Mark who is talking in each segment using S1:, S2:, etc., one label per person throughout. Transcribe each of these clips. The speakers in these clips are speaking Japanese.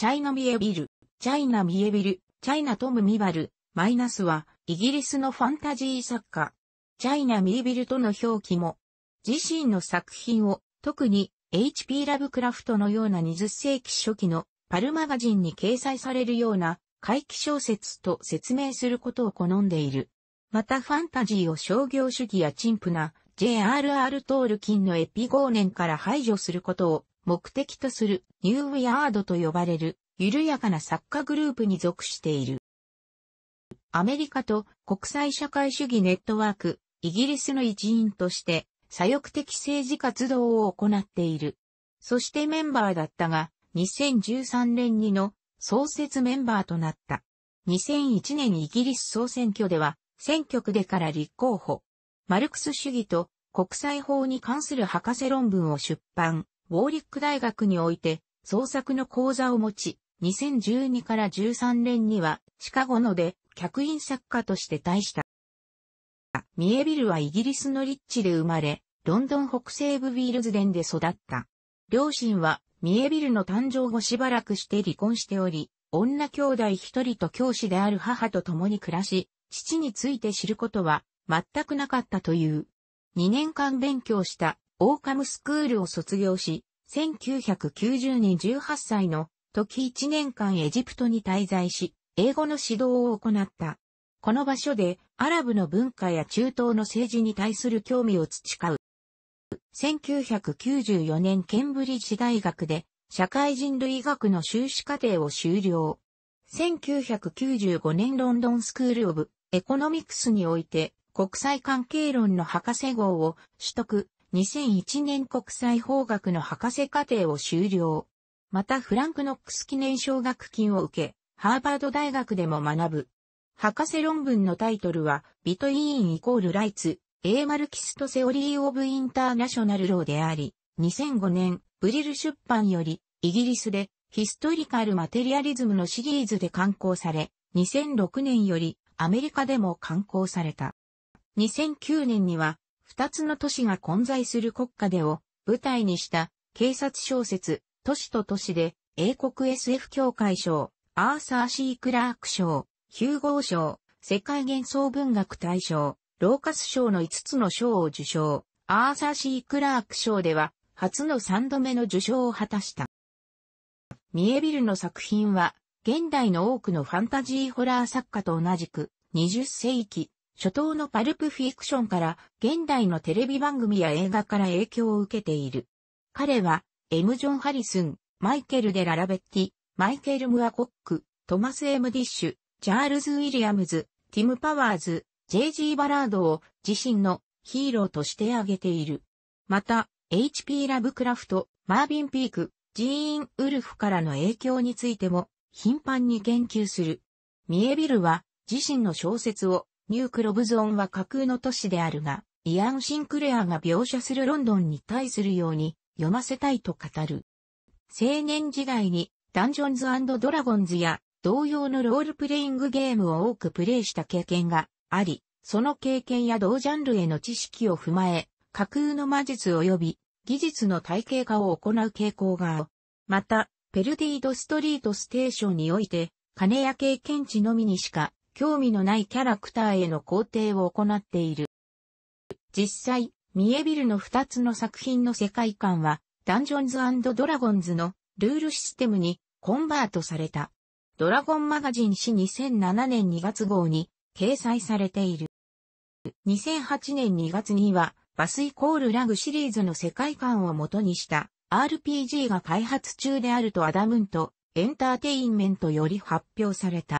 S1: チャイナミエビル、チャイナミエビル、チャイナトム・ミバル、マイナスは、イギリスのファンタジー作家、チャイナ・ミービルとの表記も、自身の作品を、特に HP ラブクラフトのような20世紀初期のパルマガジンに掲載されるような怪奇小説と説明することを好んでいる。またファンタジーを商業主義や陳腐な J.R.R. トールキンのエピゴーネンから排除することを目的とするニューウィアードと呼ばれる緩やかな作家グループに属している。アメリカと国際社会主義ネットワーク、イギリスの一員として左翼的政治活動を行っている。そしてメンバーだったが、2013年にの創設メンバーとなった。2001年イギリス総選挙では、選挙区でから立候補。マルクス主義と国際法に関する博士論文を出版。ウォーリック大学において創作の講座を持ち、2012から13年にはシカゴので客員作家として大した。ミエビルはイギリスのリッチで生まれ、ロンドン北西部ウィールズデンで育った。両親はミエビルの誕生後しばらくして離婚しており、女兄弟一人と教師である母と共に暮らし、父について知ることは全くなかったという。2年間勉強したオーカムスクールを卒業し、1990年18歳の時1年間エジプトに滞在し、英語の指導を行った。この場所でアラブの文化や中東の政治に対する興味を培う。1994年ケンブリッジ大学で社会人類学の修士課程を修了。1995年ロンドンスクールオブエコノミクスにおいて国際関係論の博士号を取得、2001年国際法学の博士課程を修了。またフランク・ノックス記念奨学金を受け、ハーバード大学でも学ぶ。博士論文のタイトルは、ビトイーンイコールライツ、エーマルキストセオリー・オブ・インターナショナル・ローであり、2005年、ブリル出版より、イギリスで、ヒストリカル・マテリアリズムのシリーズで刊行され、2006年より、アメリカでも刊行された。2009年には、二つの都市が混在する国家でを舞台にした警察小説、都市と都市で、英国 SF 協会賞、アーサー・シー・クラーク賞、ヒューゴー賞、世界幻想文学大賞、ローカス賞の5つの賞を受賞、アーサー・シー・クラーク賞では、初の3度目の受賞を果たした。ミエビルの作品は、現代の多くのファンタジーホラー作家と同じく、20世紀、初頭のパルプフィクションから現代のテレビ番組や映画から影響を受けている。彼は、エム・ジョン・ハリスン、マイケル・デ・ララベッティ、マイケル・ムア・コック、トマス・エム・ディッシュ、チャールズ・ウィリアムズ、ティム・パワーズ、J.G. バラードを自身のヒーローとして挙げている。また、H.P. ラブクラフト、マービン・ピーク、ジーン・ウルフからの影響についても頻繁に研究する。ミエビルは自身の小説をニュークロブゾーンは架空の都市であるが、イアン・シンクレアが描写するロンドンに対するように読ませたいと語る。青年時代にダンジョンズドラゴンズや同様のロールプレイングゲームを多くプレイした経験があり、その経験や同ジャンルへの知識を踏まえ、架空の魔術及び技術の体系化を行う傾向がある。また、ペルディードストリートステーションにおいて、金や経験値のみにしか興味のないキャラクターへの肯定を行っている。実際、ミエビルの2つの作品の世界観は、ダンジョンズドラゴンズのルールシステムにコンバートされた。ドラゴンマガジン誌2007年2月号に掲載されている。2008年2月には、バスイコールラグシリーズの世界観を元にした RPG が開発中であるとアダムントエンターテインメントより発表された。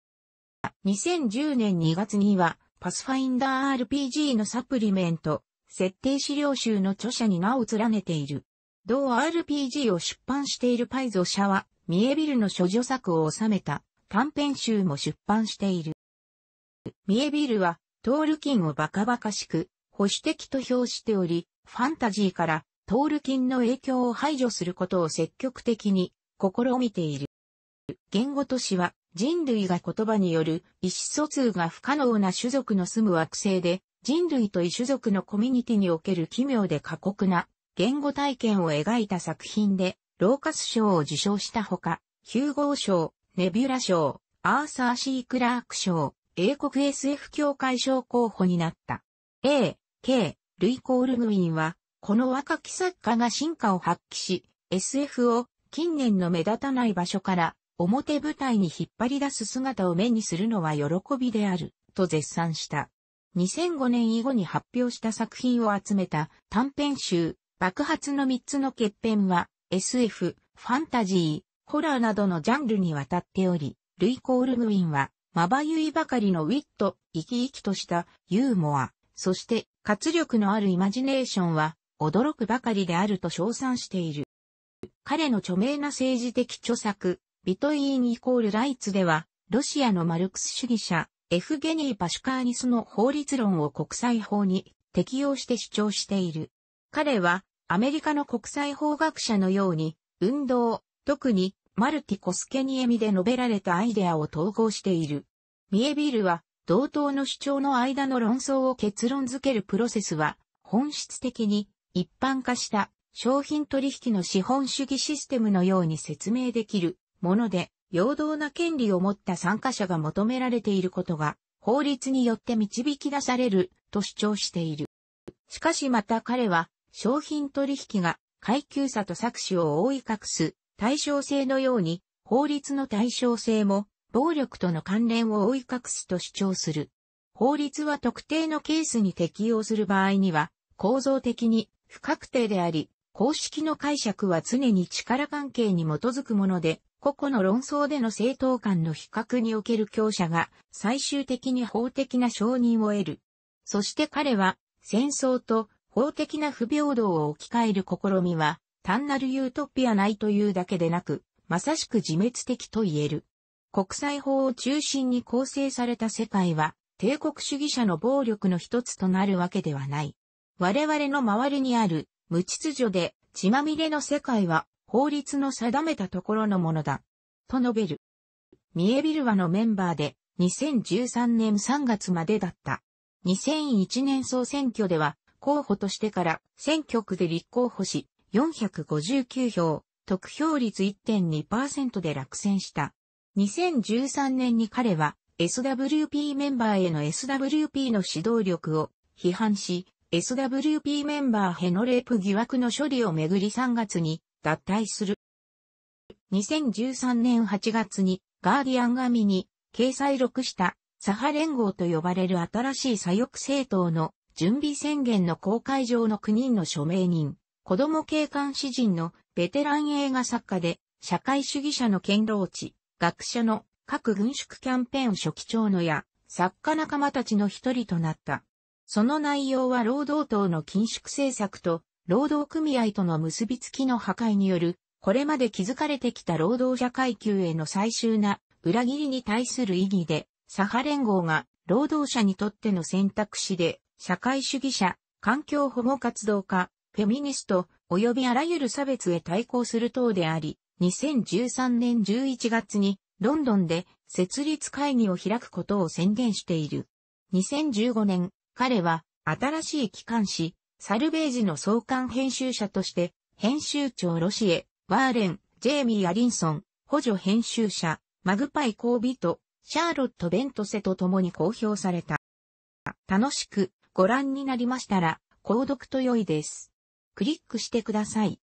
S1: 2010年2月には、パスファインダー RPG のサプリメント、設定資料集の著者に名を連ねている。同 RPG を出版しているパイゾ社は、ミエビルの諸女作を収めた短編集も出版している。ミエビルは、トールキンをバカバカしく、保守的と評しており、ファンタジーからトールキンの影響を排除することを積極的に試みている。言語都市は人類が言葉による意思疎通が不可能な種族の住む惑星で、人類と異種族のコミュニティにおける奇妙で過酷な言語体験を描いた作品で、ローカス賞を受賞したほか、ヒューゴー賞、ネビュラ賞、アーサー・シー・クラーク賞、英国 SF 協会賞候補になった。A、K、ルイ・コールグィンは、この若き作家が進化を発揮し、SF を近年の目立たない場所から表舞台に引っ張り出す姿を目にするのは喜びである、と絶賛した。2005年以後に発表した作品を集めた短編集、爆発の3つの欠片は、SF、ファンタジー、ホラーなどのジャンルにわたっており、ルイ・コールグウィンは、まばゆいばかりのウィット、生き生きとしたユーモア、そして活力のあるイマジネーションは、驚くばかりであると称賛している。彼の著名な政治的著作、ビトイーンイコールライツでは、ロシアのマルクス主義者、エフゲニー・パシュカーニスの法律論を国際法に適用して主張している。彼は、アメリカの国際法学者のように、運動、特に、マルティ・コスケニエミで述べられたアイデアを統合している。ミエビルは、同等の主張の間の論争を結論づけるプロセスは、本質的に、一般化した商品取引の資本主義システムのように説明できるもので、陽動な権利を持った参加者が求められていることが、法律によって導き出されると主張している。しかしまた彼は、商品取引が階級差と作詞を覆い隠す対称性のように、法律の対称性も暴力との関連を覆い隠すと主張する。法律は特定のケースに適用する場合には、構造的に不確定であり、公式の解釈は常に力関係に基づくもので、個々の論争での正当間の比較における強者が最終的に法的な承認を得る。そして彼は戦争と法的な不平等を置き換える試みは単なるユートピアないというだけでなく、まさしく自滅的と言える。国際法を中心に構成された世界は帝国主義者の暴力の一つとなるわけではない。我々の周りにある無秩序で血まみれの世界は法律の定めたところのものだ。と述べる。三重ビルワのメンバーで2013年3月までだった。2001年総選挙では候補としてから選挙区で立候補し459票、得票率1.2%で落選した。2013年に彼は SWP メンバーへの SWP の指導力を批判し、SWP メンバーへのレープ疑惑の処理をめぐり3月に脱退する。2013年8月にガーディアン紙に掲載録した左派連合と呼ばれる新しい左翼政党の準備宣言の公開上の9人の署名人、子供警官詩人のベテラン映画作家で社会主義者の堅牢地、学者の各軍縮キャンペーン初期長のや作家仲間たちの一人となった。その内容は労働党の緊縮政策と労働組合との結びつきの破壊による、これまで築かれてきた労働者階級への最終な裏切りに対する意義で、サハ連合が労働者にとっての選択肢で、社会主義者、環境保護活動家、フェミニスト、及びあらゆる差別へ対抗する等であり、2013年11月にロンドンで設立会議を開くことを宣言している。2015年、彼は新しい機関誌、サルベージの創刊編集者として、編集長ロシエ、ワーレン、ジェイミー・アリンソン、補助編集者、マグパイ・コービと、シャーロット・ベントセと共に公表された。楽しくご覧になりましたら、購読と良いです。クリックしてください。